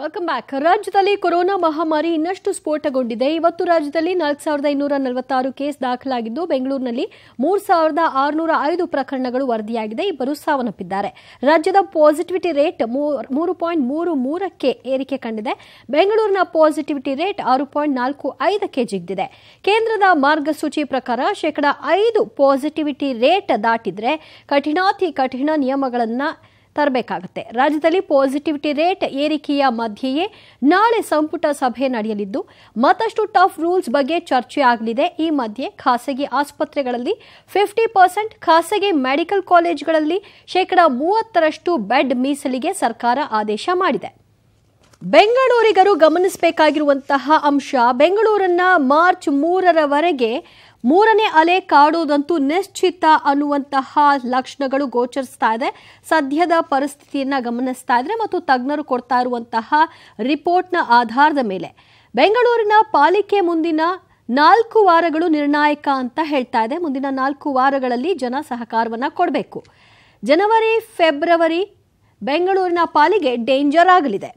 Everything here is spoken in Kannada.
ವೆಲ್ಕಮ್ ಬ್ಯಾಕ್ ರಾಜ್ಯದಲ್ಲಿ ಕೊರೋನಾ ಮಹಾಮಾರಿ ಇನ್ನಷ್ಟು ಸ್ಫೋಟಗೊಂಡಿದೆ ಇವತ್ತು ರಾಜ್ಯದಲ್ಲಿ ನಾಲ್ಕು ಸಾವಿರದ ಇನ್ನೂರ ನಲವತ್ತಾರು ಕೇಸ್ ದಾಖಲಾಗಿದ್ದು ಬೆಂಗಳೂರಿನಲ್ಲಿ ಮೂರು ಸಾವಿರದ ಆರುನೂರ ಐದು ಪ್ರಕರಣಗಳು ವರದಿಯಾಗಿದೆ ಇಬ್ಬರು ಸಾವನ್ನಪ್ಪಿದ್ದಾರೆ ರಾಜ್ಯದ ಪಾಸಿಟಿವಿಟಿ ರೇಟ್ ಮೂರು ಪಾಯಿಂಟ್ ಮೂರು ಮೂರಕ್ಕೆ ಏರಿಕೆ ಕಂಡಿದೆ ಬೆಂಗಳೂರಿನ ಪಾಸಿಟಿವಿಟಿ ರೇಟ್ ಆರು ಪಾಯಿಂಟ್ ನಾಲ್ಕು ಐದಕ್ಕೆ ಜಿಗ್ದಿದೆ ಕೇಂದ್ರದ ಮಾರ್ಗಸೂಚಿ ಪ್ರಕಾರ ಶೇಕಡಾ ಐದು ಪಾಸಿಟಿವಿಟಿ ರೇಟ್ ದಾಟಿದ್ರೆ ಕಠಿಣಾತಿ ಕಠಿಣ ನಿಯಮಗಳನ್ನು ತರಬೇಕಾಗುತ್ತೆ ರಾಜ್ಯದಲ್ಲಿ ಪಾಸಿಟಿವಿಟಿ ರೇಟ್ ಏರಿಕೆಯ ಮಧ್ಯೆಯೇ ನಾಳೆ ಸಂಪುಟ ಸಭೆ ನಡೆಯಲಿದ್ದು ಮತ್ತಷ್ಟು ಟಫ್ ರೂಲ್ಸ್ ಬಗ್ಗೆ ಚರ್ಚೆ ಆಗಲಿದೆ ಈ ಮಧ್ಯೆ ಖಾಸಗಿ ಆಸ್ಪತ್ರೆಗಳಲ್ಲಿ ಫಿಫ್ಟಿ ಪರ್ಸೆಂಟ್ ಖಾಸಗಿ ಮೆಡಿಕಲ್ ಕಾಲೇಜ್ಗಳಲ್ಲಿ ಶೇಕಡ ಮೂವತ್ತರಷ್ಟು ಬೆಡ್ ಮೀಸಲಿಗೆ ಸರ್ಕಾರ ಆದೇಶ ಮಾಡಿದೆ ಬೆಂಗಳೂರಿಗರು ಗಮನಿಸಬೇಕಾಗಿರುವಂತಹ ಅಂಶ ಬೆಂಗಳೂರನ್ನ ಮಾರ್ಚ್ ಮೂರರವರೆಗೆ ಮೂರನೇ ಅಲೆ ಕಾಡುವುದಂತೂ ನಿಶ್ಚಿತ ಅನ್ನುವಂತಹ ಲಕ್ಷಣಗಳು ಗೋಚರಿಸ್ತಾ ಇದೆ ಸದ್ಯದ ಪರಿಸ್ಥಿತಿಯನ್ನು ಗಮನಿಸ್ತಾ ಇದ್ರೆ ಮತ್ತು ತಜ್ಞರು ಕೊಡ್ತಾ ಇರುವಂತಹ ರಿಪೋರ್ಟ್ನ ಆಧಾರದ ಮೇಲೆ ಬೆಂಗಳೂರಿನ ಪಾಲಿಕೆ ಮುಂದಿನ ನಾಲ್ಕು ವಾರಗಳು ನಿರ್ಣಾಯಕ ಅಂತ ಹೇಳ್ತಾ ಇದೆ ಮುಂದಿನ ನಾಲ್ಕು ವಾರಗಳಲ್ಲಿ ಜನ ಸಹಕಾರವನ್ನು ಕೊಡಬೇಕು ಜನವರಿ ಫೆಬ್ರವರಿ ಬೆಂಗಳೂರಿನ ಪಾಲಿಗೆ ಡೇಂಜರ್ ಆಗಲಿದೆ